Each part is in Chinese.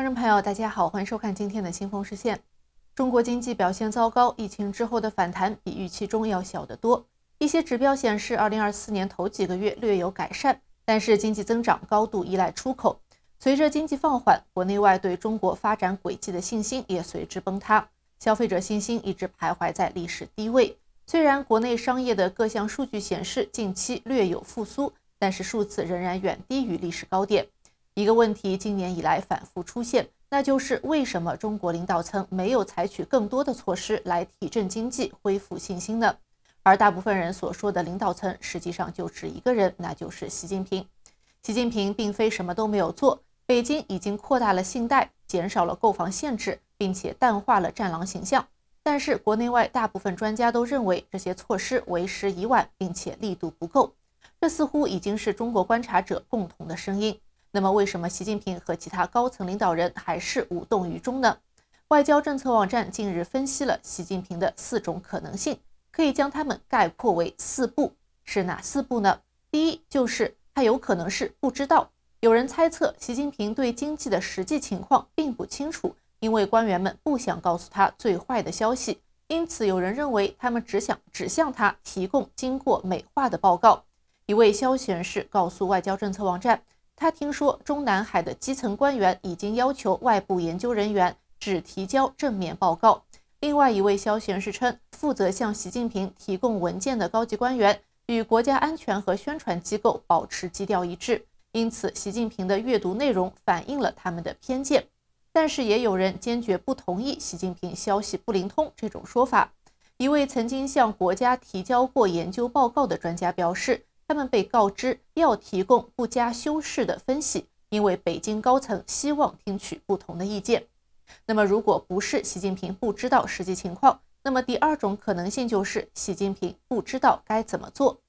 观众朋友，大家好，欢迎收看今天的《新风视线》。中国经济表现糟糕，疫情之后的反弹比预期中要小得多。一些指标显示，2024年头几个月略有改善，但是经济增长高度依赖出口。随着经济放缓，国内外对中国发展轨迹的信心也随之崩塌。消费者信心一直徘徊在历史低位。虽然国内商业的各项数据显示近期略有复苏，但是数字仍然远低于历史高点。一个问题今年以来反复出现，那就是为什么中国领导层没有采取更多的措施来提振经济、恢复信心呢？而大部分人所说的领导层，实际上就指一个人，那就是习近平。习近平并非什么都没有做，北京已经扩大了信贷，减少了购房限制，并且淡化了“战狼”形象。但是国内外大部分专家都认为这些措施为时已晚，并且力度不够。这似乎已经是中国观察者共同的声音。那么为什么习近平和其他高层领导人还是无动于衷呢？外交政策网站近日分析了习近平的四种可能性，可以将他们概括为四步，是哪四步呢？第一就是他有可能是不知道，有人猜测习近平对经济的实际情况并不清楚，因为官员们不想告诉他最坏的消息，因此有人认为他们只想指向他提供经过美化的报告。一位消息人士告诉外交政策网站。他听说中南海的基层官员已经要求外部研究人员只提交正面报告。另外一位消息人士称，负责向习近平提供文件的高级官员与国家安全和宣传机构保持基调一致，因此习近平的阅读内容反映了他们的偏见。但是也有人坚决不同意习近平消息不灵通这种说法。一位曾经向国家提交过研究报告的专家表示。他们被告知要提供不加修饰的分析，因为北京高层希望听取不同的意见。那么，如果不是习近平不知道实际情况，那么第二种可能性就是习近平不知道该怎么做。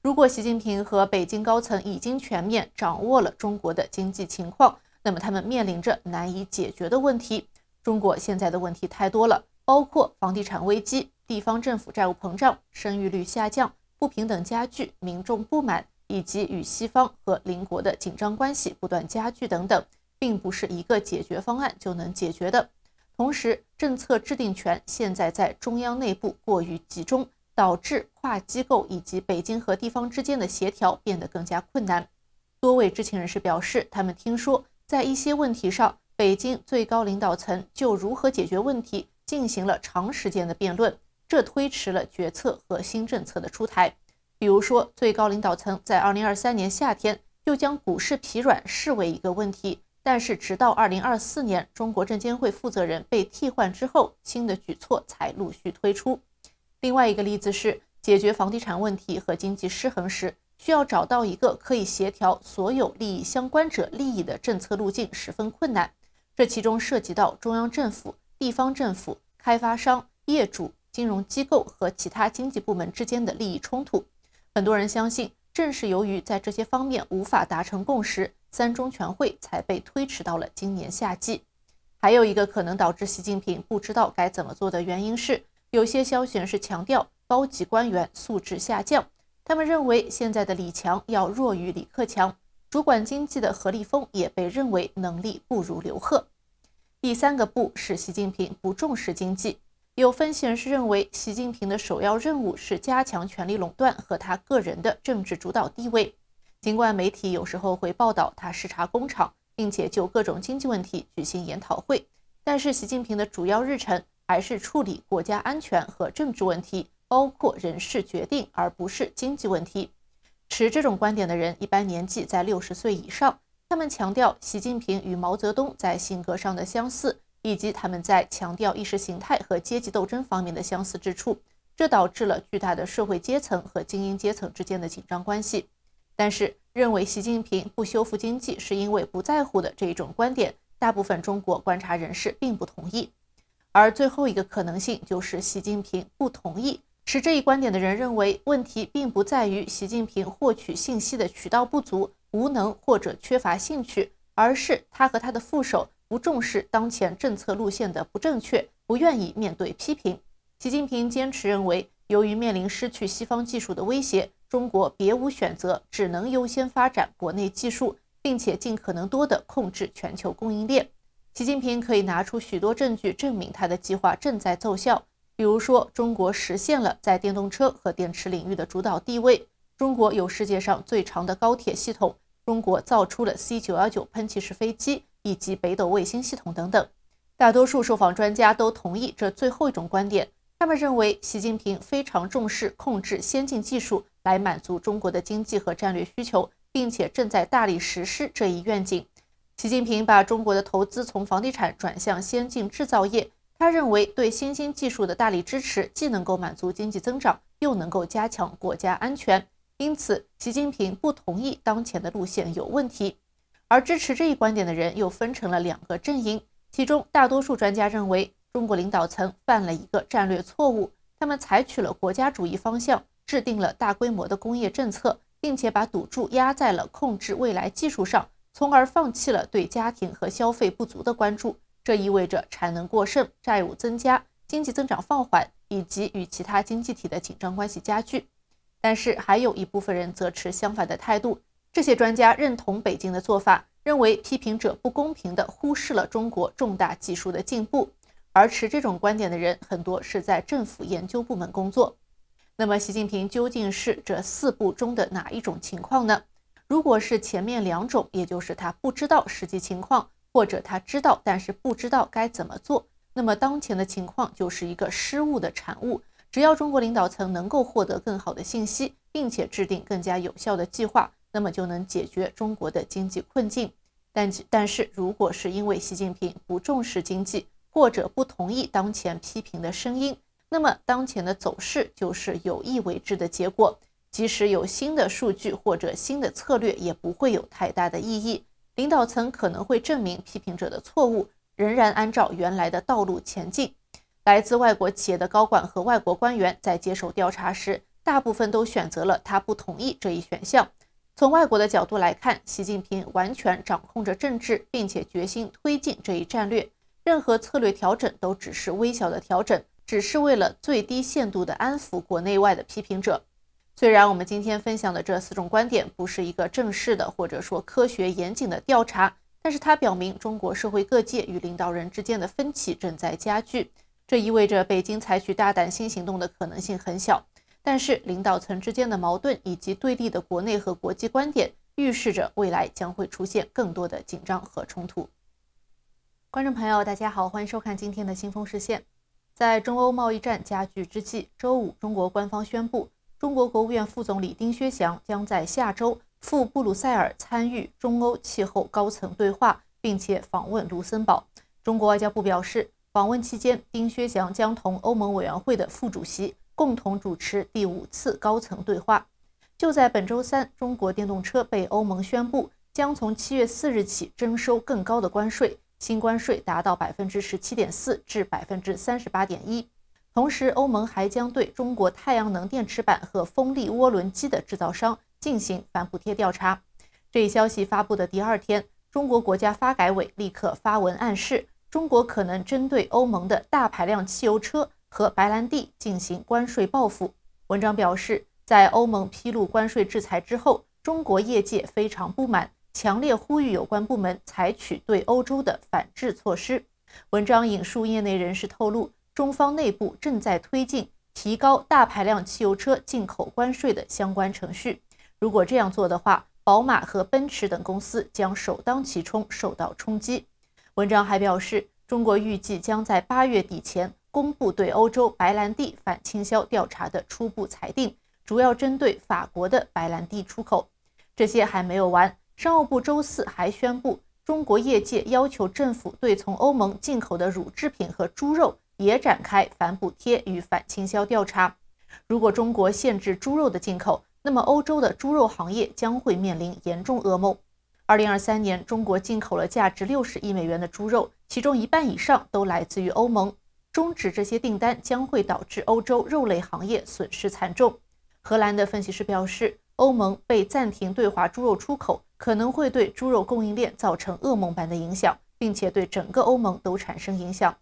如果习近平和北京高层已经全面掌握了中国的经济情况，那么他们面临着难以解决的问题。中国现在的问题太多了，包括房地产危机、地方政府债务膨胀、生育率下降。不平等加剧、民众不满，以及与西方和邻国的紧张关系不断加剧等等，并不是一个解决方案就能解决的。同时，政策制定权现在在中央内部过于集中，导致跨机构以及北京和地方之间的协调变得更加困难。多位知情人士表示，他们听说在一些问题上，北京最高领导层就如何解决问题进行了长时间的辩论。这推迟了决策和新政策的出台。比如说，最高领导层在2023年夏天又将股市疲软视为一个问题，但是直到2024年，中国证监会负责人被替换之后，新的举措才陆续推出。另外一个例子是，解决房地产问题和经济失衡时，需要找到一个可以协调所有利益相关者利益的政策路径十分困难。这其中涉及到中央政府、地方政府、开发商、业主。金融机构和其他经济部门之间的利益冲突，很多人相信，正是由于在这些方面无法达成共识，三中全会才被推迟到了今年夏季。还有一个可能导致习近平不知道该怎么做的原因是，有些消息是强调高级官员素质下降，他们认为现在的李强要弱于李克强，主管经济的何立峰也被认为能力不如刘鹤。第三个不，是习近平不重视经济。有分析人士认为，习近平的首要任务是加强权力垄断和他个人的政治主导地位。尽管媒体有时候会报道他视察工厂，并且就各种经济问题举行研讨会，但是习近平的主要日程还是处理国家安全和政治问题，包括人事决定，而不是经济问题。持这种观点的人一般年纪在六十岁以上，他们强调习近平与毛泽东在性格上的相似。以及他们在强调意识形态和阶级斗争方面的相似之处，这导致了巨大的社会阶层和精英阶层之间的紧张关系。但是，认为习近平不修复经济是因为不在乎的这一种观点，大部分中国观察人士并不同意。而最后一个可能性就是，习近平不同意持这一观点的人认为问题并不在于习近平获取信息的渠道不足、无能或者缺乏兴趣，而是他和他的副手。不重视当前政策路线的不正确，不愿意面对批评。习近平坚持认为，由于面临失去西方技术的威胁，中国别无选择，只能优先发展国内技术，并且尽可能多的控制全球供应链。习近平可以拿出许多证据证明他的计划正在奏效，比如说，中国实现了在电动车和电池领域的主导地位，中国有世界上最长的高铁系统，中国造出了 C 九幺九喷气式飞机。以及北斗卫星系统等等，大多数受访专家都同意这最后一种观点。他们认为，习近平非常重视控制先进技术来满足中国的经济和战略需求，并且正在大力实施这一愿景。习近平把中国的投资从房地产转向先进制造业。他认为，对新兴技术的大力支持既能够满足经济增长，又能够加强国家安全。因此，习近平不同意当前的路线有问题。而支持这一观点的人又分成了两个阵营，其中大多数专家认为，中国领导层犯了一个战略错误，他们采取了国家主义方向，制定了大规模的工业政策，并且把赌注压在了控制未来技术上，从而放弃了对家庭和消费不足的关注。这意味着产能过剩、债务增加、经济增长放缓以及与其他经济体的紧张关系加剧。但是，还有一部分人则持相反的态度。这些专家认同北京的做法，认为批评者不公平地忽视了中国重大技术的进步。而持这种观点的人很多是在政府研究部门工作。那么，习近平究竟是这四步中的哪一种情况呢？如果是前面两种，也就是他不知道实际情况，或者他知道但是不知道该怎么做，那么当前的情况就是一个失误的产物。只要中国领导层能够获得更好的信息，并且制定更加有效的计划。那么就能解决中国的经济困境，但但是如果是因为习近平不重视经济，或者不同意当前批评的声音，那么当前的走势就是有意为之的结果。即使有新的数据或者新的策略，也不会有太大的意义。领导层可能会证明批评者的错误，仍然按照原来的道路前进。来自外国企业的高管和外国官员在接受调查时，大部分都选择了他不同意这一选项。从外国的角度来看，习近平完全掌控着政治，并且决心推进这一战略。任何策略调整都只是微小的调整，只是为了最低限度的安抚国内外的批评者。虽然我们今天分享的这四种观点不是一个正式的或者说科学严谨的调查，但是它表明中国社会各界与领导人之间的分歧正在加剧。这意味着北京采取大胆新行动的可能性很小。但是，领导层之间的矛盾以及对立的国内和国际观点，预示着未来将会出现更多的紧张和冲突。观众朋友，大家好，欢迎收看今天的《新风视线》。在中欧贸易战加剧之际，周五，中国官方宣布，中国国务院副总理丁薛祥将在下周赴布鲁塞尔参与中欧气候高层对话，并且访问卢森堡。中国外交部表示，访问期间，丁薛祥将同欧盟委员会的副主席。共同主持第五次高层对话。就在本周三，中国电动车被欧盟宣布将从七月四日起征收更高的关税，新关税达到百分之十七点四至百分之三十八点一。同时，欧盟还将对中国太阳能电池板和风力涡轮机的制造商进行反补贴调查。这一消息发布的第二天，中国国家发改委立刻发文暗示，中国可能针对欧盟的大排量汽油车。和白兰地进行关税报复。文章表示，在欧盟披露关税制裁之后，中国业界非常不满，强烈呼吁有关部门采取对欧洲的反制措施。文章引述业内人士透露，中方内部正在推进提高大排量汽油车进口关税的相关程序。如果这样做的话，宝马和奔驰等公司将首当其冲受到冲击。文章还表示，中国预计将在八月底前。公布对欧洲白兰地反倾销调查的初步裁定，主要针对法国的白兰地出口。这些还没有完，商务部周四还宣布，中国业界要求政府对从欧盟进口的乳制品和猪肉也展开反补贴与反倾销调查。如果中国限制猪肉的进口，那么欧洲的猪肉行业将会面临严重噩梦。二零二三年，中国进口了价值六十亿美元的猪肉，其中一半以上都来自于欧盟。终止这些订单将会导致欧洲肉类行业损失惨重。荷兰的分析师表示，欧盟被暂停对华猪肉出口可能会对猪肉供应链造成噩梦般的影响，并且对整个欧盟都产生影响。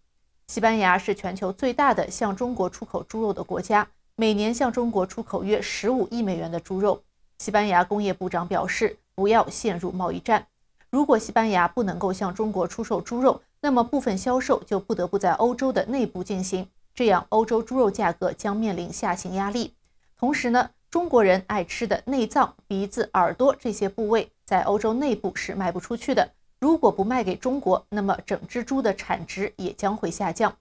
西班牙是全球最大的向中国出口猪肉的国家，每年向中国出口约十五亿美元的猪肉。西班牙工业部长表示，不要陷入贸易战。如果西班牙不能够向中国出售猪肉，那么部分销售就不得不在欧洲的内部进行，这样欧洲猪肉价格将面临下行压力。同时呢，中国人爱吃的内脏、鼻子、耳朵这些部位在欧洲内部是卖不出去的。如果不卖给中国，那么整只猪的产值也将会下降。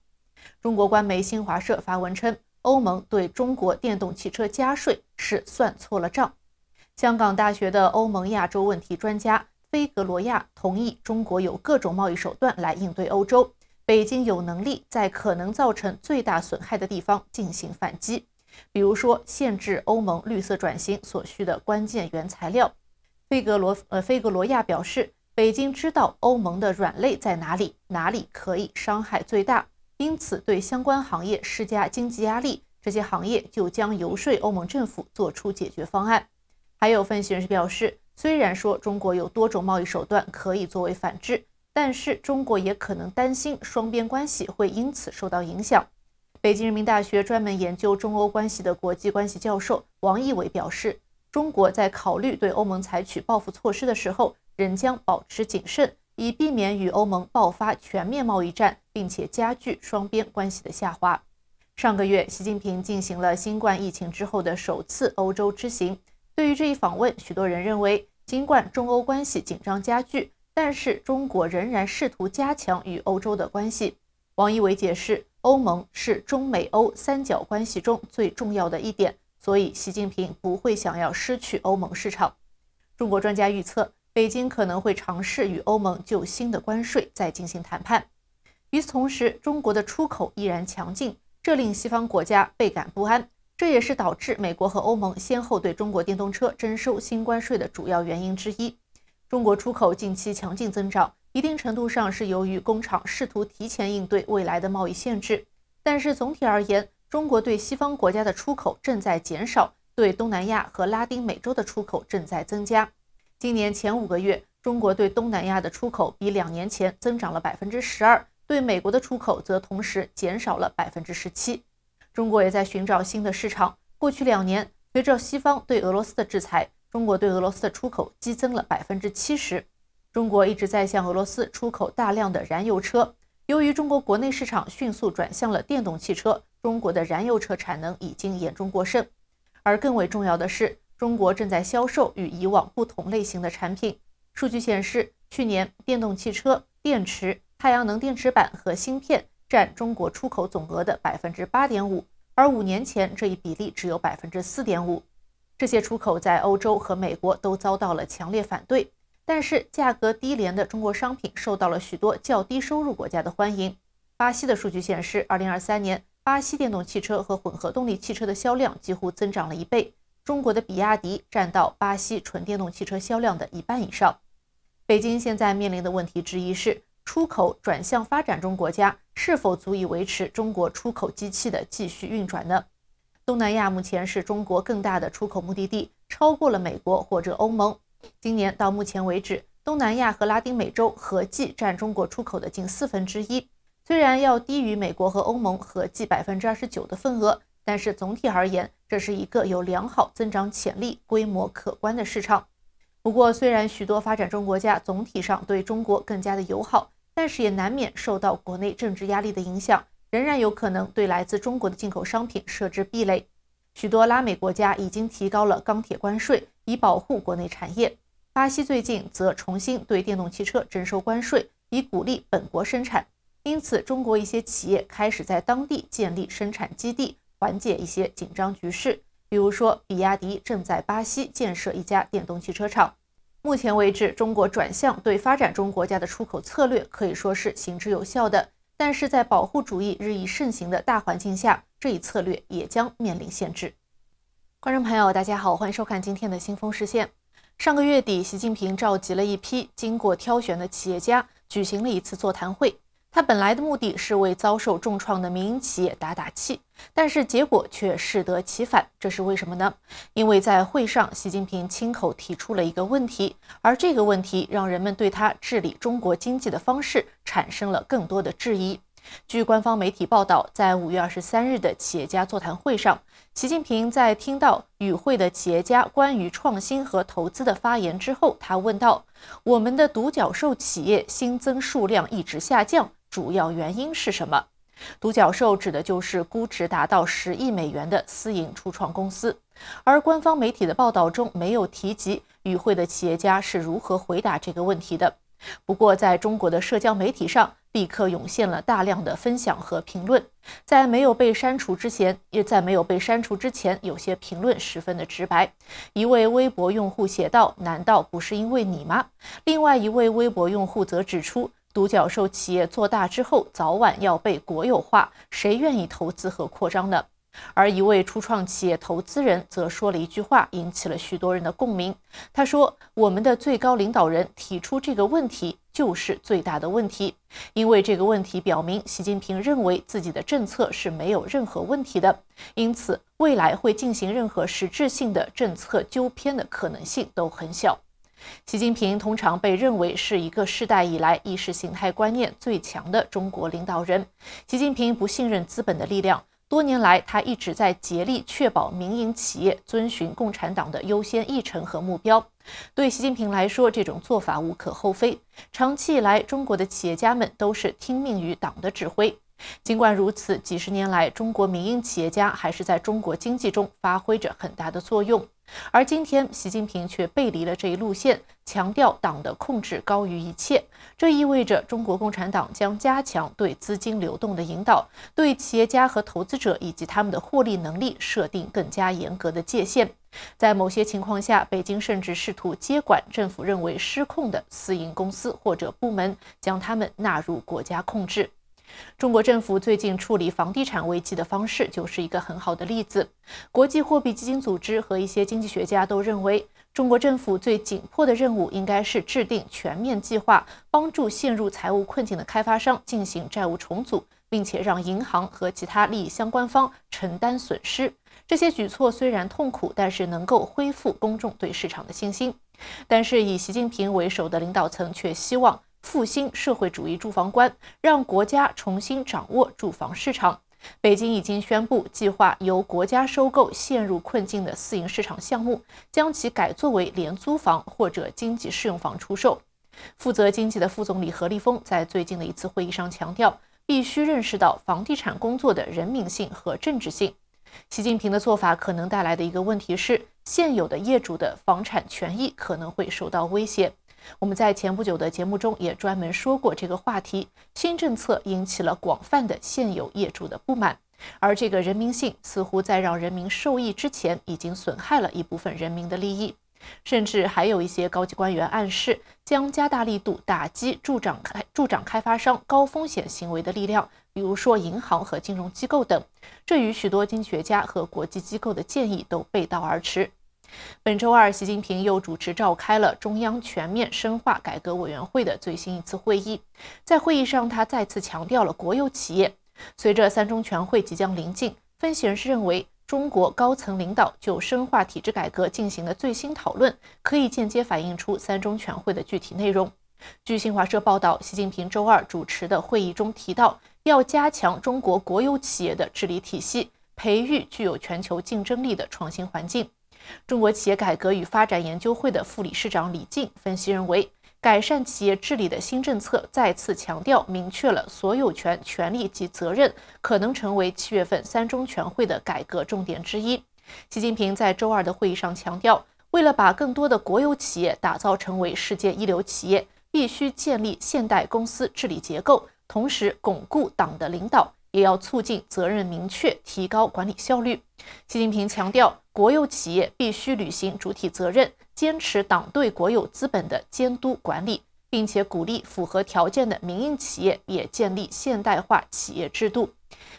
中国官媒新华社发文称，欧盟对中国电动汽车加税是算错了账。香港大学的欧盟亚洲问题专家。菲格罗亚同意，中国有各种贸易手段来应对欧洲。北京有能力在可能造成最大损害的地方进行反击，比如说限制欧盟绿色转型所需的关键原材料。菲格罗呃，菲格罗亚表示，北京知道欧盟的软肋在哪里，哪里可以伤害最大，因此对相关行业施加经济压力，这些行业就将游说欧盟政府做出解决方案。还有分析人士表示。虽然说中国有多种贸易手段可以作为反制，但是中国也可能担心双边关系会因此受到影响。北京人民大学专门研究中欧关系的国际关系教授王义伟表示，中国在考虑对欧盟采取报复措施的时候，仍将保持谨慎，以避免与欧盟爆发全面贸易战，并且加剧双边关系的下滑。上个月，习近平进行了新冠疫情之后的首次欧洲之行。对于这一访问，许多人认为。尽管中欧关系紧张加剧，但是中国仍然试图加强与欧洲的关系。王一伟解释，欧盟是中美欧三角关系中最重要的一点，所以习近平不会想要失去欧盟市场。中国专家预测，北京可能会尝试与欧盟就新的关税再进行谈判。与此同时，中国的出口依然强劲，这令西方国家倍感不安。这也是导致美国和欧盟先后对中国电动车征收新关税的主要原因之一。中国出口近期强劲增长，一定程度上是由于工厂试图提前应对未来的贸易限制。但是总体而言，中国对西方国家的出口正在减少，对东南亚和拉丁美洲的出口正在增加。今年前五个月，中国对东南亚的出口比两年前增长了百分之十二，对美国的出口则同时减少了百分之十七。中国也在寻找新的市场。过去两年，随着西方对俄罗斯的制裁，中国对俄罗斯的出口激增了百分之七十。中国一直在向俄罗斯出口大量的燃油车。由于中国国内市场迅速转向了电动汽车，中国的燃油车产能已经严重过剩。而更为重要的是，中国正在销售与以往不同类型的产品。数据显示，去年电动汽车、电池、太阳能电池板和芯片占中国出口总额的百分之八点五。而五年前，这一比例只有百分之四点五。这些出口在欧洲和美国都遭到了强烈反对，但是价格低廉的中国商品受到了许多较低收入国家的欢迎。巴西的数据显示，二零二三年巴西电动汽车和混合动力汽车的销量几乎增长了一倍。中国的比亚迪占到巴西纯电动汽车销量的一半以上。北京现在面临的问题之一是。出口转向发展中国家是否足以维持中国出口机器的继续运转呢？东南亚目前是中国更大的出口目的地，超过了美国或者欧盟。今年到目前为止，东南亚和拉丁美洲合计占中国出口的近四分之一，虽然要低于美国和欧盟合计百分之二十九的份额，但是总体而言，这是一个有良好增长潜力、规模可观的市场。不过，虽然许多发展中国家总体上对中国更加的友好，但是也难免受到国内政治压力的影响，仍然有可能对来自中国的进口商品设置壁垒。许多拉美国家已经提高了钢铁关税，以保护国内产业。巴西最近则重新对电动汽车征收关税，以鼓励本国生产。因此，中国一些企业开始在当地建立生产基地，缓解一些紧张局势。比如说，比亚迪正在巴西建设一家电动汽车厂。目前为止，中国转向对发展中国家的出口策略可以说是行之有效的。但是在保护主义日益盛行的大环境下，这一策略也将面临限制。观众朋友，大家好，欢迎收看今天的《新风视线》。上个月底，习近平召集了一批经过挑选的企业家，举行了一次座谈会。他本来的目的是为遭受重创的民营企业打打气。但是结果却适得其反，这是为什么呢？因为在会上，习近平亲口提出了一个问题，而这个问题让人们对他治理中国经济的方式产生了更多的质疑。据官方媒体报道，在五月二十三日的企业家座谈会上，习近平在听到与会的企业家关于创新和投资的发言之后，他问道：“我们的独角兽企业新增数量一直下降，主要原因是什么？”独角兽指的就是估值达到十亿美元的私营初创公司，而官方媒体的报道中没有提及与会的企业家是如何回答这个问题的。不过，在中国的社交媒体上，立刻涌现了大量的分享和评论。在没有被删除之前，也在没有被删除之前，有些评论十分的直白。一位微博用户写道：“难道不是因为你吗？”另外一位微博用户则指出。独角兽企业做大之后，早晚要被国有化，谁愿意投资和扩张呢？而一位初创企业投资人则说了一句话，引起了许多人的共鸣。他说：“我们的最高领导人提出这个问题，就是最大的问题，因为这个问题表明，习近平认为自己的政策是没有任何问题的，因此未来会进行任何实质性的政策纠偏的可能性都很小。”习近平通常被认为是一个世代以来意识形态观念最强的中国领导人。习近平不信任资本的力量，多年来他一直在竭力确保民营企业遵循共产党的优先议程和目标。对习近平来说，这种做法无可厚非。长期以来，中国的企业家们都是听命于党的指挥。尽管如此，几十年来，中国民营企业家还是在中国经济中发挥着很大的作用。而今天，习近平却背离了这一路线，强调党的控制高于一切。这意味着中国共产党将加强对资金流动的引导，对企业家和投资者以及他们的获利能力设定更加严格的界限。在某些情况下，北京甚至试图接管政府认为失控的私营公司或者部门，将他们纳入国家控制。中国政府最近处理房地产危机的方式就是一个很好的例子。国际货币基金组织和一些经济学家都认为，中国政府最紧迫的任务应该是制定全面计划，帮助陷入财务困境的开发商进行债务重组，并且让银行和其他利益相关方承担损失。这些举措虽然痛苦，但是能够恢复公众对市场的信心。但是以习近平为首的领导层却希望。复兴社会主义住房观，让国家重新掌握住房市场。北京已经宣布计划由国家收购陷入困境的私营市场项目，将其改作为廉租房或者经济适用房出售。负责经济的副总理何立峰在最近的一次会议上强调，必须认识到房地产工作的人民性和政治性。习近平的做法可能带来的一个问题，是现有的业主的房产权益可能会受到威胁。我们在前不久的节目中也专门说过这个话题。新政策引起了广泛的现有业主的不满，而这个人民性似乎在让人民受益之前，已经损害了一部分人民的利益。甚至还有一些高级官员暗示，将加大力度打击助长、助长开发商高风险行为的力量，比如说银行和金融机构等。这与许多经济学家和国际机构的建议都背道而驰。本周二，习近平又主持召开了中央全面深化改革委员会的最新一次会议。在会议上，他再次强调了国有企业。随着三中全会即将临近，分析人士认为，中国高层领导就深化体制改革进行的最新讨论，可以间接反映出三中全会的具体内容。据新华社报道，习近平周二主持的会议中提到，要加强中国国有企业的治理体系，培育具有全球竞争力的创新环境。中国企业改革与发展研究会的副理事长李静分析认为，改善企业治理的新政策再次强调明确了所有权、权利及责任，可能成为七月份三中全会的改革重点之一。习近平在周二的会议上强调，为了把更多的国有企业打造成为世界一流企业，必须建立现代公司治理结构，同时巩固党的领导。也要促进责任明确，提高管理效率。习近平强调，国有企业必须履行主体责任，坚持党对国有资本的监督管理，并且鼓励符合条件的民营企业也建立现代化企业制度。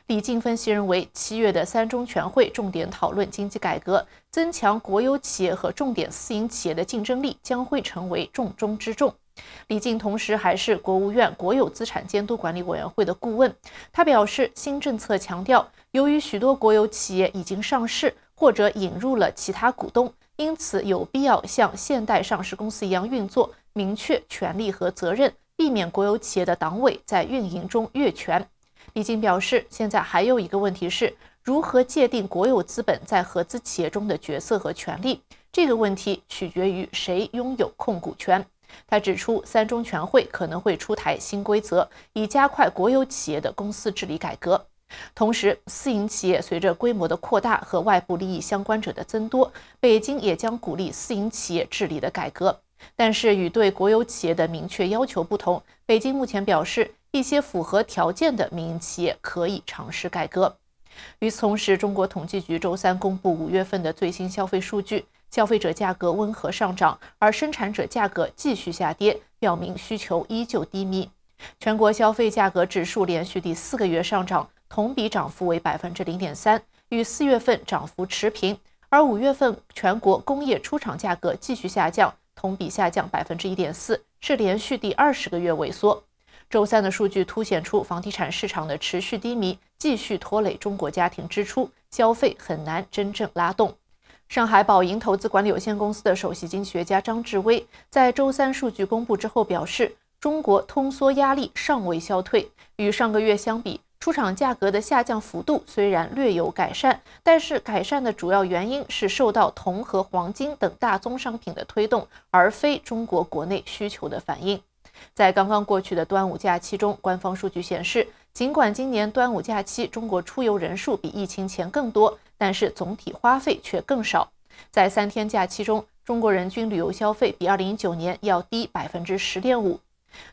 李静分析认为，七月的三中全会重点讨论经济改革，增强国有企业和重点私营企业的竞争力将会成为重中之重。李静同时还是国务院国有资产监督管理委员会的顾问。他表示，新政策强调，由于许多国有企业已经上市或者引入了其他股东，因此有必要像现代上市公司一样运作，明确权利和责任，避免国有企业的党委在运营中越权。李静表示，现在还有一个问题是，如何界定国有资本在合资企业中的角色和权利？这个问题取决于谁拥有控股权。他指出，三中全会可能会出台新规则，以加快国有企业的公司治理改革。同时，私营企业随着规模的扩大和外部利益相关者的增多，北京也将鼓励私营企业治理的改革。但是，与对国有企业的明确要求不同，北京目前表示，一些符合条件的民营企业可以尝试改革。与此同时，中国统计局周三公布五月份的最新消费数据。消费者价格温和上涨，而生产者价格继续下跌，表明需求依旧低迷。全国消费价格指数连续第四个月上涨，同比涨幅为百分之零点三，与四月份涨幅持平。而五月份全国工业出厂价格继续下降，同比下降百分之一点四，是连续第二十个月萎缩。周三的数据凸显出房地产市场的持续低迷，继续拖累中国家庭支出，消费很难真正拉动。上海宝盈投资管理有限公司的首席经济学家张志威在周三数据公布之后表示，中国通缩压力尚未消退。与上个月相比，出厂价格的下降幅度虽然略有改善，但是改善的主要原因是受到铜和黄金等大宗商品的推动，而非中国国内需求的反应。在刚刚过去的端午假期中，官方数据显示，尽管今年端午假期中国出游人数比疫情前更多。但是总体花费却更少，在三天假期中，中国人均旅游消费比二零一九年要低百分之十点五。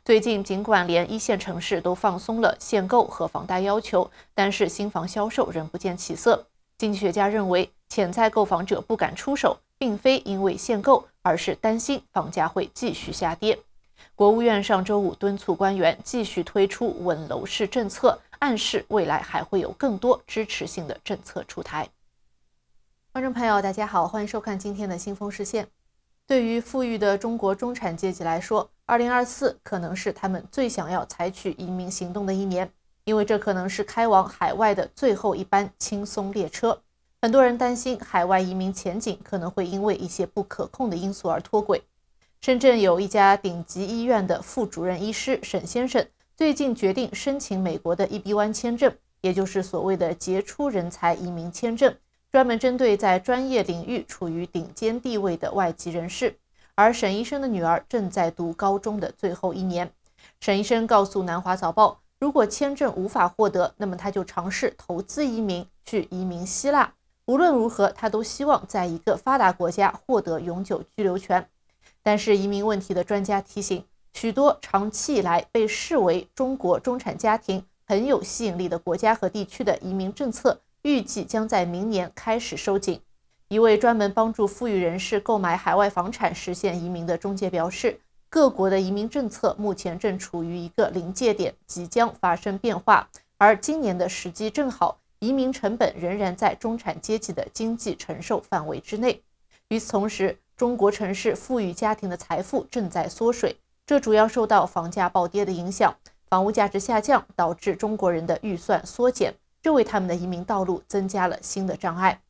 最近，尽管连一线城市都放松了限购和房贷要求，但是新房销售仍不见起色。经济学家认为，潜在购房者不敢出手，并非因为限购，而是担心房价会继续下跌。国务院上周五敦促官员继续推出稳楼市政策，暗示未来还会有更多支持性的政策出台。观众朋友，大家好，欢迎收看今天的《新风视线》。对于富裕的中国中产阶级来说，二零二四可能是他们最想要采取移民行动的一年，因为这可能是开往海外的最后一班轻松列车。很多人担心海外移民前景可能会因为一些不可控的因素而脱轨。深圳有一家顶级医院的副主任医师沈先生，最近决定申请美国的 EB 湾签证，也就是所谓的杰出人才移民签证。专门针对在专业领域处于顶尖地位的外籍人士，而沈医生的女儿正在读高中的最后一年。沈医生告诉南华早报，如果签证无法获得，那么他就尝试投资移民去移民希腊。无论如何，他都希望在一个发达国家获得永久居留权。但是，移民问题的专家提醒，许多长期以来被视为中国中产家庭很有吸引力的国家和地区的移民政策。预计将在明年开始收紧。一位专门帮助富裕人士购买海外房产、实现移民的中介表示，各国的移民政策目前正处于一个临界点，即将发生变化。而今年的时机正好，移民成本仍然在中产阶级的经济承受范围之内。与此同时，中国城市富裕家庭的财富正在缩水，这主要受到房价暴跌的影响。房屋价值下降导致中国人的预算缩减。这为他们的移民道路增加了新的障碍。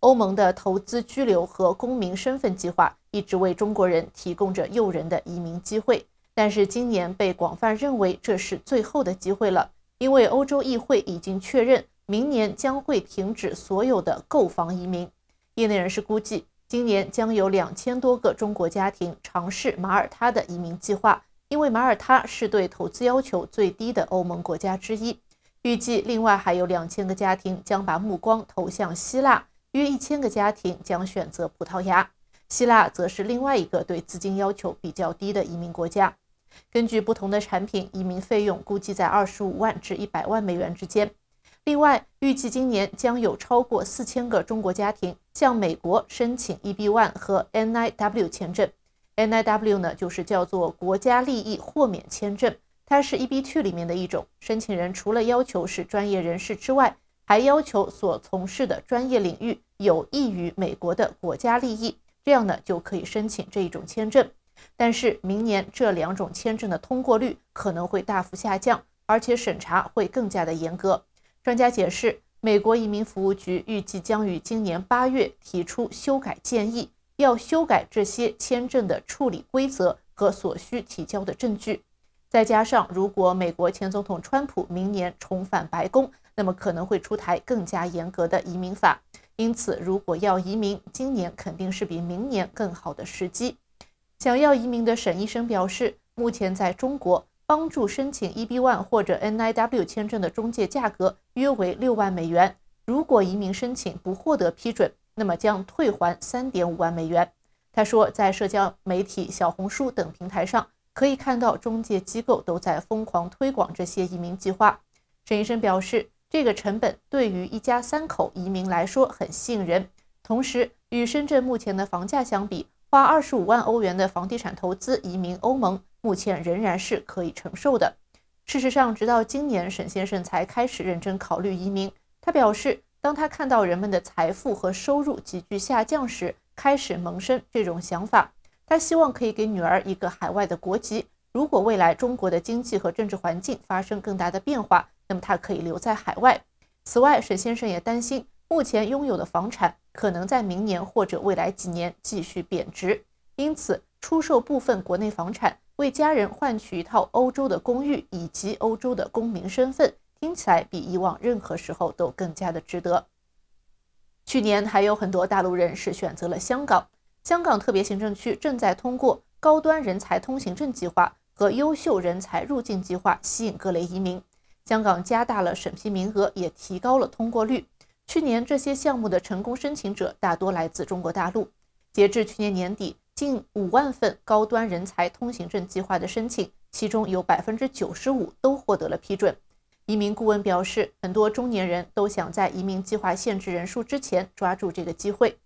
欧盟的投资、居留和公民身份计划一直为中国人提供着诱人的移民机会，但是今年被广泛认为这是最后的机会了，因为欧洲议会已经确认明年将会停止所有的购房移民。业内人士估计，今年将有两千多个中国家庭尝试马耳他的移民计划，因为马耳他是对投资要求最低的欧盟国家之一。预计另外还有两千个家庭将把目光投向希腊，约一千个家庭将选择葡萄牙。希腊则是另外一个对资金要求比较低的移民国家。根据不同的产品，移民费用估计在二十五万至一百万美元之间。另外，预计今年将有超过四千个中国家庭向美国申请 EB-1 和 NIW 签证。NIW 呢，就是叫做国家利益豁免签证。它是 e B two 里面的一种，申请人除了要求是专业人士之外，还要求所从事的专业领域有益于美国的国家利益，这样呢就可以申请这一种签证。但是明年这两种签证的通过率可能会大幅下降，而且审查会更加的严格。专家解释，美国移民服务局预计将于今年八月提出修改建议，要修改这些签证的处理规则和所需提交的证据。再加上，如果美国前总统川普明年重返白宫，那么可能会出台更加严格的移民法。因此，如果要移民，今年肯定是比明年更好的时机。想要移民的沈医生表示，目前在中国帮助申请 EB-1 或者 NIW 签证的中介价格约为六万美元。如果移民申请不获得批准，那么将退还三点五万美元。他说，在社交媒体小红书等平台上。可以看到，中介机构都在疯狂推广这些移民计划。沈医生表示，这个成本对于一家三口移民来说很吸引人。同时，与深圳目前的房价相比，花二十五万欧元的房地产投资移民欧盟，目前仍然是可以承受的。事实上，直到今年，沈先生才开始认真考虑移民。他表示，当他看到人们的财富和收入急剧下降时，开始萌生这种想法。他希望可以给女儿一个海外的国籍。如果未来中国的经济和政治环境发生更大的变化，那么他可以留在海外。此外，沈先生也担心，目前拥有的房产可能在明年或者未来几年继续贬值，因此出售部分国内房产，为家人换取一套欧洲的公寓以及欧洲的公民身份，听起来比以往任何时候都更加的值得。去年还有很多大陆人是选择了香港。香港特别行政区正在通过高端人才通行证计划和优秀人才入境计划吸引各类移民。香港加大了审批名额，也提高了通过率。去年，这些项目的成功申请者大多来自中国大陆。截至去年年底，近五万份高端人才通行证计划的申请，其中有百分之九十五都获得了批准。移民顾问表示，很多中年人都想在移民计划限制人数之前抓住这个机会。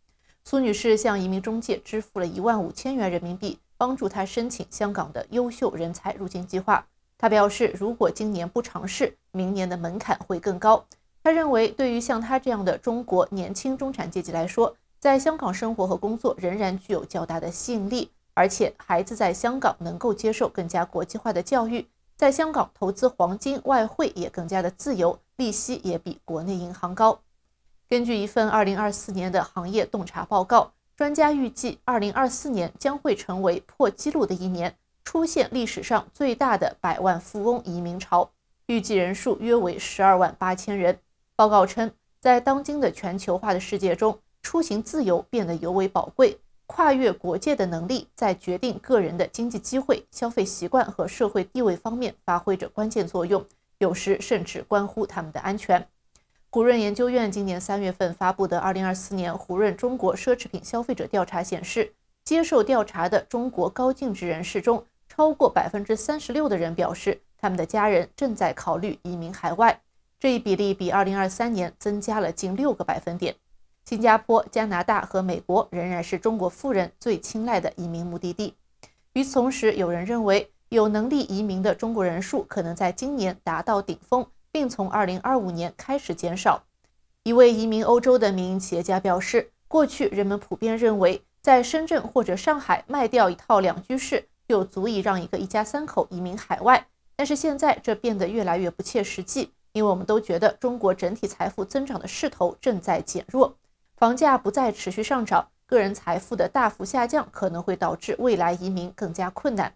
苏女士向移民中介支付了一万五千元人民币，帮助她申请香港的优秀人才入境计划。她表示，如果今年不尝试，明年的门槛会更高。她认为，对于像她这样的中国年轻中产阶级来说，在香港生活和工作仍然具有较大的吸引力，而且孩子在香港能够接受更加国际化的教育，在香港投资黄金、外汇也更加的自由，利息也比国内银行高。根据一份2024年的行业洞察报告，专家预计2024年将会成为破纪录的一年，出现历史上最大的百万富翁移民潮，预计人数约为12.8千人。报告称，在当今的全球化的世界中，出行自由变得尤为宝贵，跨越国界的能力在决定个人的经济机会、消费习惯和社会地位方面发挥着关键作用，有时甚至关乎他们的安全。胡润研究院今年三月份发布的《二零二四年胡润中国奢侈品消费者调查》显示，接受调查的中国高净值人士中，超过百分之三十六的人表示，他们的家人正在考虑移民海外。这一比例比二零二三年增加了近六个百分点。新加坡、加拿大和美国仍然是中国富人最青睐的移民目的地。与此同时，有人认为，有能力移民的中国人数可能在今年达到顶峰。并从二零二五年开始减少。一位移民欧洲的民营企业家表示，过去人们普遍认为，在深圳或者上海卖掉一套两居室就足以让一个一家三口移民海外。但是现在这变得越来越不切实际，因为我们都觉得中国整体财富增长的势头正在减弱，房价不再持续上涨，个人财富的大幅下降可能会导致未来移民更加困难。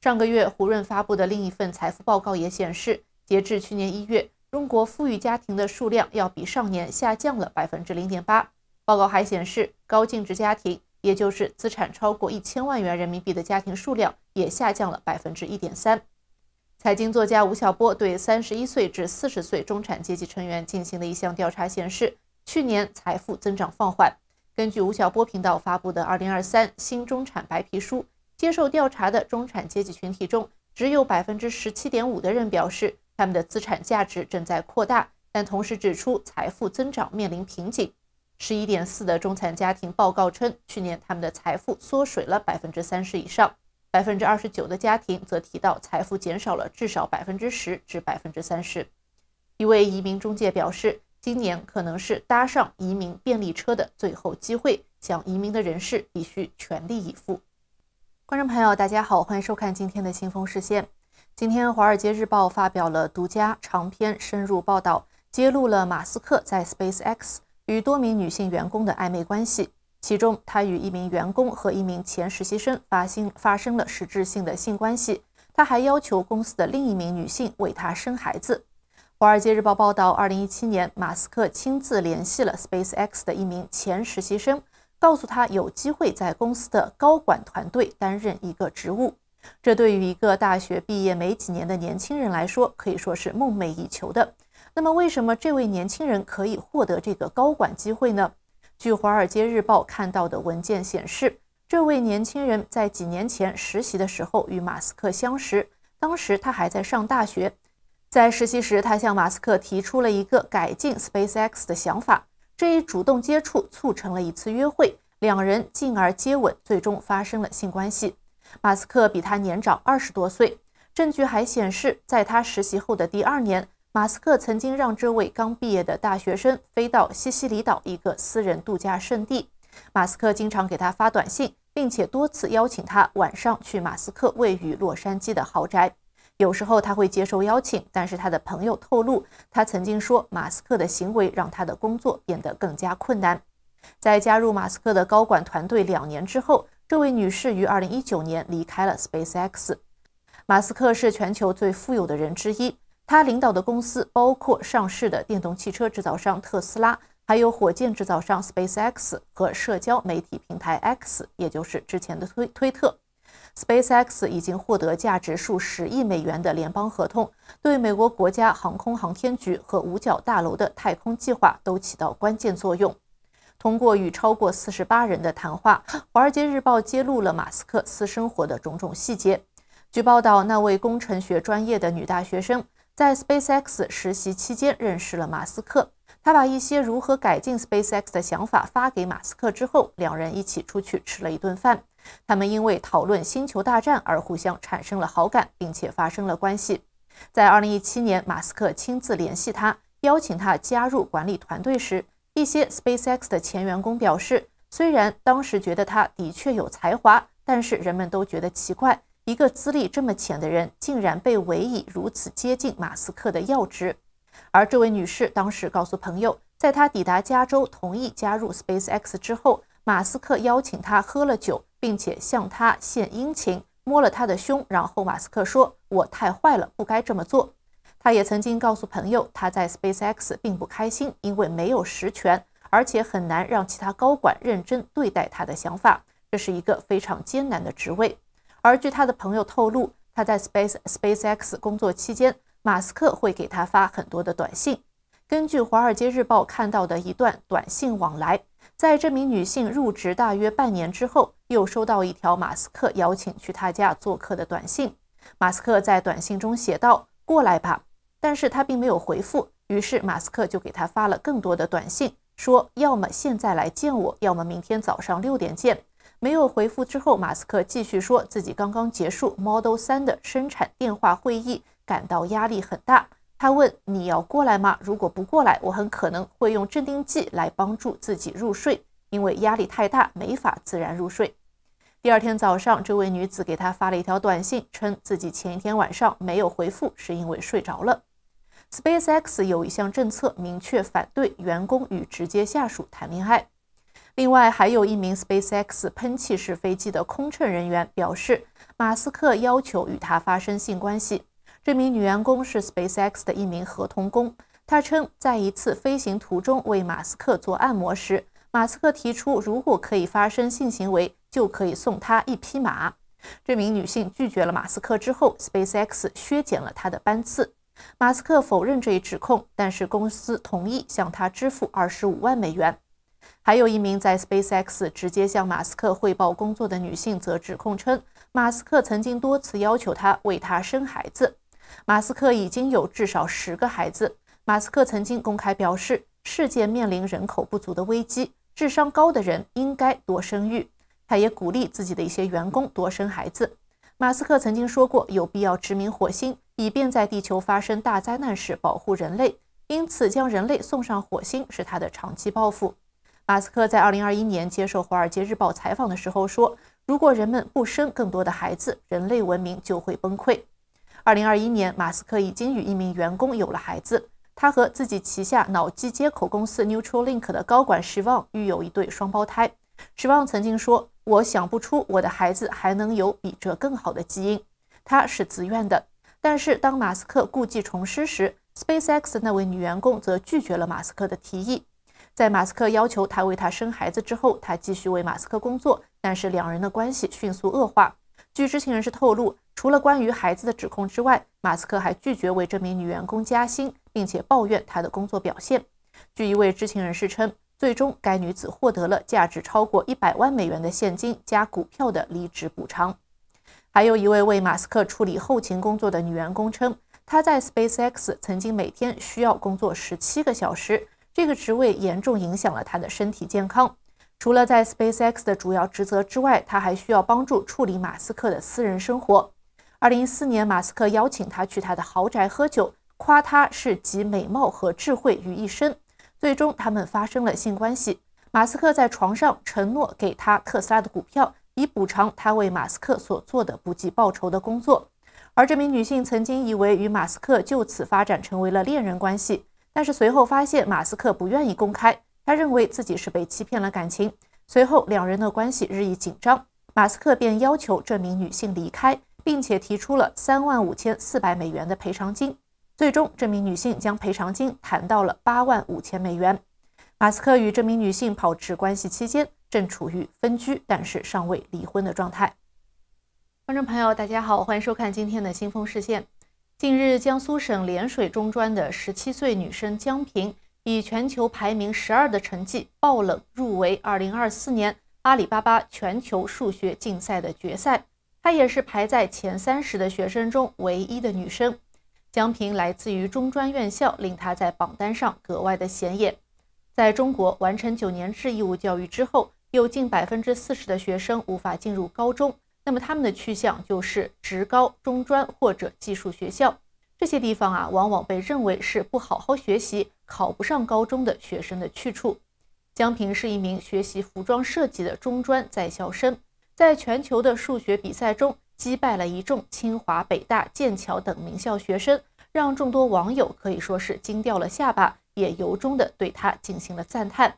上个月，胡润发布的另一份财富报告也显示。截至去年一月，中国富裕家庭的数量要比上年下降了百分之零点八。报告还显示，高净值家庭，也就是资产超过一千万元人民币的家庭数量，也下降了百分之一点三。财经作家吴晓波对三十一岁至四十岁中产阶级成员进行的一项调查显示，去年财富增长放缓。根据吴晓波频道发布的《二零二三新中产白皮书》，接受调查的中产阶级群体中，只有百分之十七点五的人表示。他们的资产价值正在扩大，但同时指出财富增长面临瓶颈。十一点四的中产家庭报告称，去年他们的财富缩水了百分之三十以上，百分之二十九的家庭则提到财富减少了至少百分之十至百分之三十。一位移民中介表示，今年可能是搭上移民便利车的最后机会，想移民的人士必须全力以赴。观众朋友，大家好，欢迎收看今天的《新风视线》。今天，《华尔街日报》发表了独家长篇深入报道，揭露了马斯克在 Space X 与多名女性员工的暧昧关系。其中，他与一名员工和一名前实习生发生发生了实质性的性关系。他还要求公司的另一名女性为他生孩子。《华尔街日报》报道，二零一七年，马斯克亲自联系了 Space X 的一名前实习生，告诉他有机会在公司的高管团队担任一个职务。这对于一个大学毕业没几年的年轻人来说，可以说是梦寐以求的。那么，为什么这位年轻人可以获得这个高管机会呢？据《华尔街日报》看到的文件显示，这位年轻人在几年前实习的时候与马斯克相识，当时他还在上大学。在实习时，他向马斯克提出了一个改进 SpaceX 的想法。这一主动接触促成了一次约会，两人进而接吻，最终发生了性关系。马斯克比他年长二十多岁。证据还显示，在他实习后的第二年，马斯克曾经让这位刚毕业的大学生飞到西西里岛一个私人度假胜地。马斯克经常给他发短信，并且多次邀请他晚上去马斯克位于洛杉矶的豪宅。有时候他会接受邀请，但是他的朋友透露，他曾经说马斯克的行为让他的工作变得更加困难。在加入马斯克的高管团队两年之后。这位女士于2019年离开了 SpaceX。马斯克是全球最富有的人之一，他领导的公司包括上市的电动汽车制造商特斯拉，还有火箭制造商 SpaceX 和社交媒体平台 X，也就是之前的推推特。SpaceX 已经获得价值数十亿美元的联邦合同，对美国国家航空航天局和五角大楼的太空计划都起到关键作用。通过与超过四十八人的谈话，《华尔街日报》揭露了马斯克私生活的种种细节。据报道，那位工程学专业的女大学生在 SpaceX 实习期间认识了马斯克。她把一些如何改进 SpaceX 的想法发给马斯克之后，两人一起出去吃了一顿饭。他们因为讨论星球大战而互相产生了好感，并且发生了关系。在2017年，马斯克亲自联系他，邀请他加入管理团队时。一些 SpaceX 的前员工表示，虽然当时觉得他的确有才华，但是人们都觉得奇怪，一个资历这么浅的人，竟然被委以如此接近马斯克的要职。而这位女士当时告诉朋友，在她抵达加州同意加入 SpaceX 之后，马斯克邀请她喝了酒，并且向她献殷勤，摸了她的胸，然后马斯克说：“我太坏了，不该这么做。”他也曾经告诉朋友，他在 SpaceX 并不开心，因为没有实权，而且很难让其他高管认真对待他的想法。这是一个非常艰难的职位。而据他的朋友透露，他在 Space SpaceX 工作期间，马斯克会给他发很多的短信。根据《华尔街日报》看到的一段短信往来，在这名女性入职大约半年之后，又收到一条马斯克邀请去他家做客的短信。马斯克在短信中写道：“过来吧。”但是他并没有回复，于是马斯克就给他发了更多的短信，说要么现在来见我，要么明天早上六点见。没有回复之后，马斯克继续说自己刚刚结束 Model 三的生产电话会议，感到压力很大。他问你要过来吗？如果不过来，我很可能会用镇定剂来帮助自己入睡，因为压力太大，没法自然入睡。第二天早上，这位女子给他发了一条短信，称自己前一天晚上没有回复是因为睡着了。SpaceX 有一项政策明确反对员工与直接下属谈恋爱。另外，还有一名 SpaceX 喷气式飞机的空乘人员表示，马斯克要求与他发生性关系。这名女员工是 SpaceX 的一名合同工。她称，在一次飞行途中为马斯克做按摩时，马斯克提出，如果可以发生性行为，就可以送他一匹马。这名女性拒绝了马斯克之后，SpaceX 削减了她的班次。马斯克否认这一指控，但是公司同意向他支付二十五万美元。还有一名在 SpaceX 直接向马斯克汇报工作的女性则指控称，马斯克曾经多次要求她为他生孩子。马斯克已经有至少十个孩子。马斯克曾经公开表示，世界面临人口不足的危机，智商高的人应该多生育。他也鼓励自己的一些员工多生孩子。马斯克曾经说过，有必要殖民火星。以便在地球发生大灾难时保护人类，因此将人类送上火星是他的长期抱负。马斯克在2021年接受《华尔街日报》采访的时候说：“如果人们不生更多的孩子，人类文明就会崩溃。” 2021年，马斯克已经与一名员工有了孩子，他和自己旗下脑机接口公司 Neuralink 的高管史旺育有一对双胞胎。史旺曾经说：“我想不出我的孩子还能有比这更好的基因。”他是自愿的。但是，当马斯克故技重施时，SpaceX 那位女员工则拒绝了马斯克的提议。在马斯克要求她为他生孩子之后，她继续为马斯克工作，但是两人的关系迅速恶化。据知情人士透露，除了关于孩子的指控之外，马斯克还拒绝为这名女员工加薪，并且抱怨她的工作表现。据一位知情人士称，最终该女子获得了价值超过一百万美元的现金加股票的离职补偿。还有一位为马斯克处理后勤工作的女员工称，她在 SpaceX 曾经每天需要工作十七个小时，这个职位严重影响了她的身体健康。除了在 SpaceX 的主要职责之外，她还需要帮助处理马斯克的私人生活。二零一四年，马斯克邀请她去他的豪宅喝酒，夸她是集美貌和智慧于一身。最终，他们发生了性关系。马斯克在床上承诺给他特斯拉的股票。以补偿他为马斯克所做的不计报酬的工作。而这名女性曾经以为与马斯克就此发展成为了恋人关系，但是随后发现马斯克不愿意公开，他认为自己是被欺骗了感情。随后两人的关系日益紧张，马斯克便要求这名女性离开，并且提出了三万五千四百美元的赔偿金。最终，这名女性将赔偿金谈到了八万五千美元。马斯克与这名女性保持关系期间。正处于分居，但是尚未离婚的状态。观众朋友，大家好，欢迎收看今天的《新风视线》。近日，江苏省涟水中专的十七岁女生江平以全球排名十二的成绩爆冷入围二零二四年阿里巴巴全球数学竞赛的决赛。她也是排在前三十的学生中唯一的女生。江平来自于中专院校，令她在榜单上格外的显眼。在中国完成九年制义务教育之后，有近百分之四十的学生无法进入高中，那么他们的去向就是职高、中专或者技术学校。这些地方啊，往往被认为是不好好学习、考不上高中的学生的去处。江平是一名学习服装设计的中专在校生，在全球的数学比赛中击败了一众清华、北大、剑桥等名校学生，让众多网友可以说是惊掉了下巴，也由衷的对他进行了赞叹。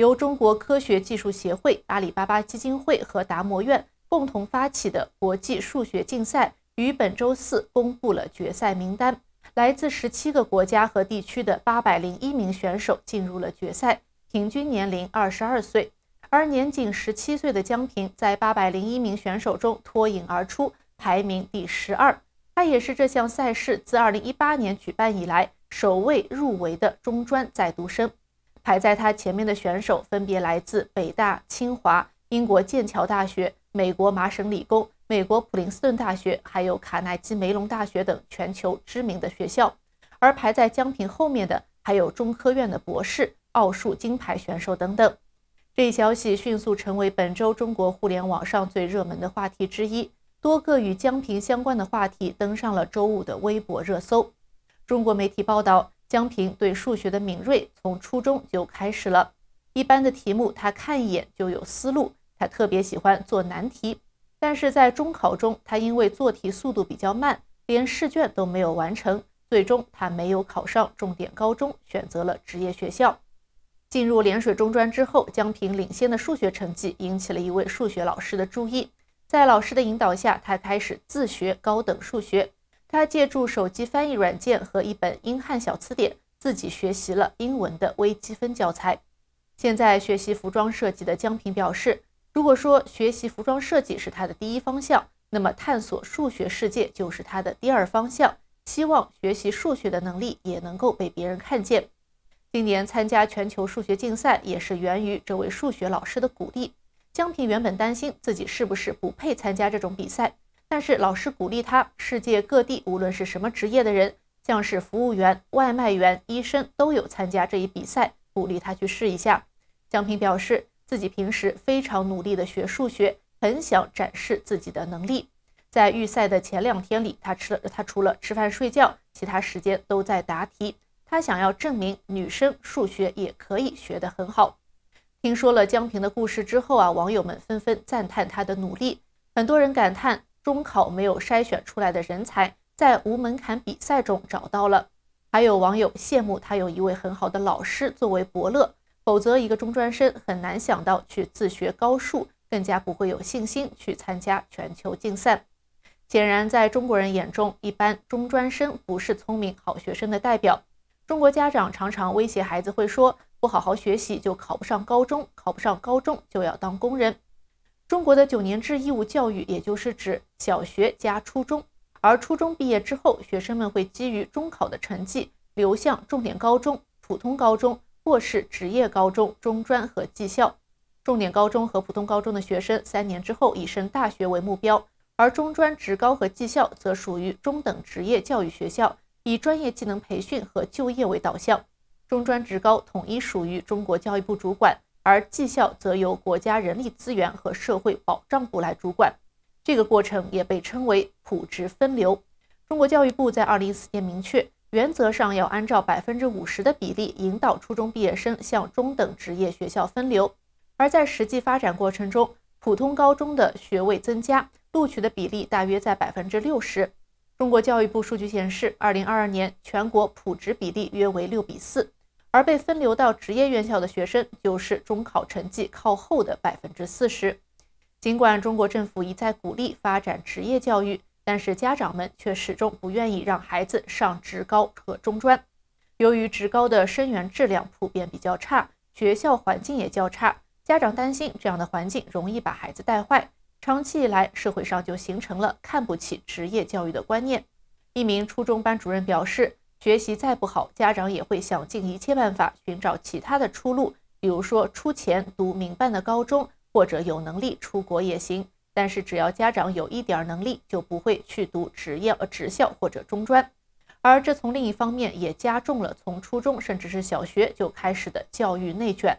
由中国科学技术协会、阿里巴巴基金会和达摩院共同发起的国际数学竞赛，于本周四公布了决赛名单。来自十七个国家和地区的八百零一名选手进入了决赛，平均年龄二十二岁。而年仅十七岁的江平在八百零一名选手中脱颖而出，排名第十二。他也是这项赛事自二零一八年举办以来首位入围的中专在读生。排在他前面的选手分别来自北大、清华、英国剑桥大学、美国麻省理工、美国普林斯顿大学，还有卡耐基梅隆大学等全球知名的学校。而排在江平后面的还有中科院的博士、奥数金牌选手等等。这一消息迅速成为本周中国互联网上最热门的话题之一，多个与江平相关的话题登上了周五的微博热搜。中国媒体报道。江平对数学的敏锐从初中就开始了，一般的题目他看一眼就有思路，他特别喜欢做难题。但是在中考中，他因为做题速度比较慢，连试卷都没有完成，最终他没有考上重点高中，选择了职业学校。进入涟水中专之后，江平领先的数学成绩引起了一位数学老师的注意，在老师的引导下，他开始自学高等数学。他借助手机翻译软件和一本英汉小词典，自己学习了英文的微积分教材。现在学习服装设计的江平表示，如果说学习服装设计是他的第一方向，那么探索数学世界就是他的第二方向。希望学习数学的能力也能够被别人看见。今年参加全球数学竞赛，也是源于这位数学老师的鼓励。江平原本担心自己是不是不配参加这种比赛。但是老师鼓励他，世界各地无论是什么职业的人，像是服务员、外卖员、医生，都有参加这一比赛，鼓励他去试一下。江平表示，自己平时非常努力的学数学，很想展示自己的能力。在预赛的前两天里，他吃了他除了吃饭睡觉，其他时间都在答题。他想要证明女生数学也可以学得很好。听说了江平的故事之后啊，网友们纷纷赞叹他的努力，很多人感叹。中考没有筛选出来的人才，在无门槛比赛中找到了。还有网友羡慕他有一位很好的老师作为伯乐，否则一个中专生很难想到去自学高数，更加不会有信心去参加全球竞赛。显然，在中国人眼中，一般中专生不是聪明好学生的代表。中国家长常常威胁孩子，会说不好好学习就考不上高中，考不上高中就要当工人。中国的九年制义务教育，也就是指小学加初中，而初中毕业之后，学生们会基于中考的成绩，流向重点高中、普通高中或是职业高中、中专和技校。重点高中和普通高中的学生三年之后以升大学为目标，而中专、职高和技校则属于中等职业教育学校，以专业技能培训和就业为导向。中专、职高统一属于中国教育部主管。而技校则由国家人力资源和社会保障部来主管，这个过程也被称为普职分流。中国教育部在2014年明确，原则上要按照百分之五十的比例引导初中毕业生向中等职业学校分流。而在实际发展过程中，普通高中的学位增加，录取的比例大约在百分之六十。中国教育部数据显示，2022年全国普职比例约为六比四。而被分流到职业院校的学生，就是中考成绩靠后的百分之四十。尽管中国政府一再鼓励发展职业教育，但是家长们却始终不愿意让孩子上职高和中专。由于职高的生源质量普遍比较差，学校环境也较差，家长担心这样的环境容易把孩子带坏。长期以来，社会上就形成了看不起职业教育的观念。一名初中班主任表示。学习再不好，家长也会想尽一切办法寻找其他的出路，比如说出钱读民办的高中，或者有能力出国也行。但是只要家长有一点能力，就不会去读职业呃职校或者中专。而这从另一方面也加重了从初中甚至是小学就开始的教育内卷。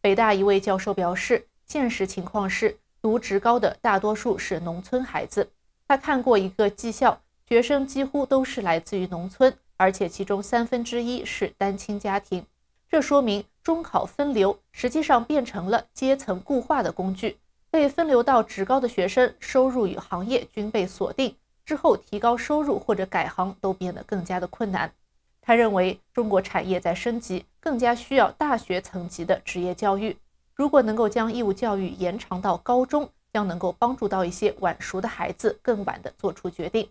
北大一位教授表示，现实情况是，读职高的大多数是农村孩子。他看过一个技校，学生几乎都是来自于农村。而且其中三分之一是单亲家庭，这说明中考分流实际上变成了阶层固化的工具。被分流到职高的学生，收入与行业均被锁定，之后提高收入或者改行都变得更加的困难。他认为，中国产业在升级，更加需要大学层级的职业教育。如果能够将义务教育延长到高中，将能够帮助到一些晚熟的孩子更晚的做出决定。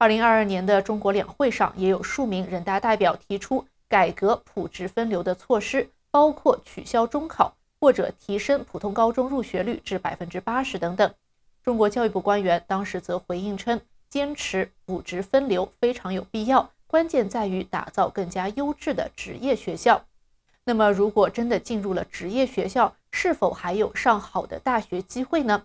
二零二二年的中国两会上，也有数名人大代表提出改革普职分流的措施，包括取消中考或者提升普通高中入学率至百分之八十等等。中国教育部官员当时则回应称，坚持普职分流非常有必要，关键在于打造更加优质的职业学校。那么，如果真的进入了职业学校，是否还有上好的大学机会呢？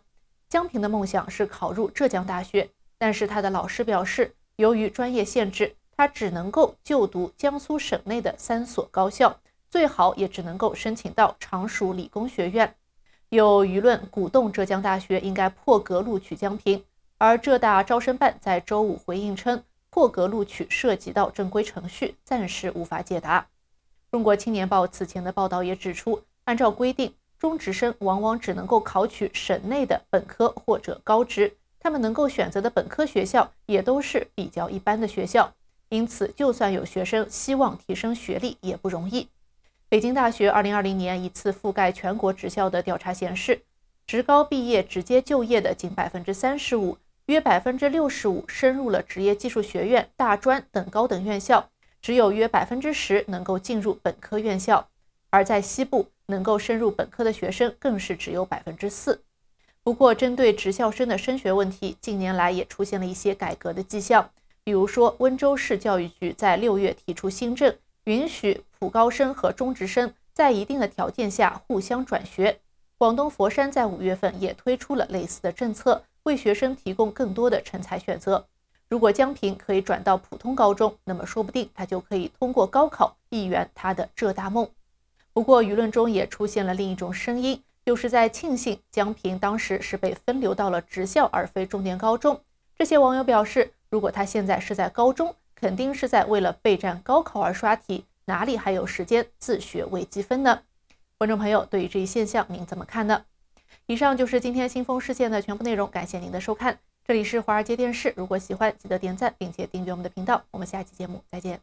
江平的梦想是考入浙江大学。但是他的老师表示，由于专业限制，他只能够就读江苏省内的三所高校，最好也只能够申请到常熟理工学院。有舆论鼓动浙江大学应该破格录取江平，而浙大招生办在周五回应称，破格录取涉及到正规程序，暂时无法解答。中国青年报此前的报道也指出，按照规定，中职生往往只能够考取省内的本科或者高职。他们能够选择的本科学校也都是比较一般的学校，因此，就算有学生希望提升学历，也不容易。北京大学2020年一次覆盖全国职校的调查显示，职高毕业直接就业的仅百分之三十五，约百分之六十五深入了职业技术学院、大专等高等院校，只有约百分之十能够进入本科院校，而在西部，能够升入本科的学生更是只有百分之四。不过，针对职校生的升学问题，近年来也出现了一些改革的迹象。比如说，温州市教育局在六月提出新政，允许普高生和中职生在一定的条件下互相转学。广东佛山在五月份也推出了类似的政策，为学生提供更多的成才选择。如果江平可以转到普通高中，那么说不定他就可以通过高考一圆他的浙大梦。不过，舆论中也出现了另一种声音。就是在庆幸江平当时是被分流到了职校，而非重点高中。这些网友表示，如果他现在是在高中，肯定是在为了备战高考而刷题，哪里还有时间自学微积分呢？观众朋友，对于这一现象，您怎么看呢？以上就是今天新风事件的全部内容，感谢您的收看，这里是华尔街电视。如果喜欢，记得点赞并且订阅我们的频道，我们下期节目再见。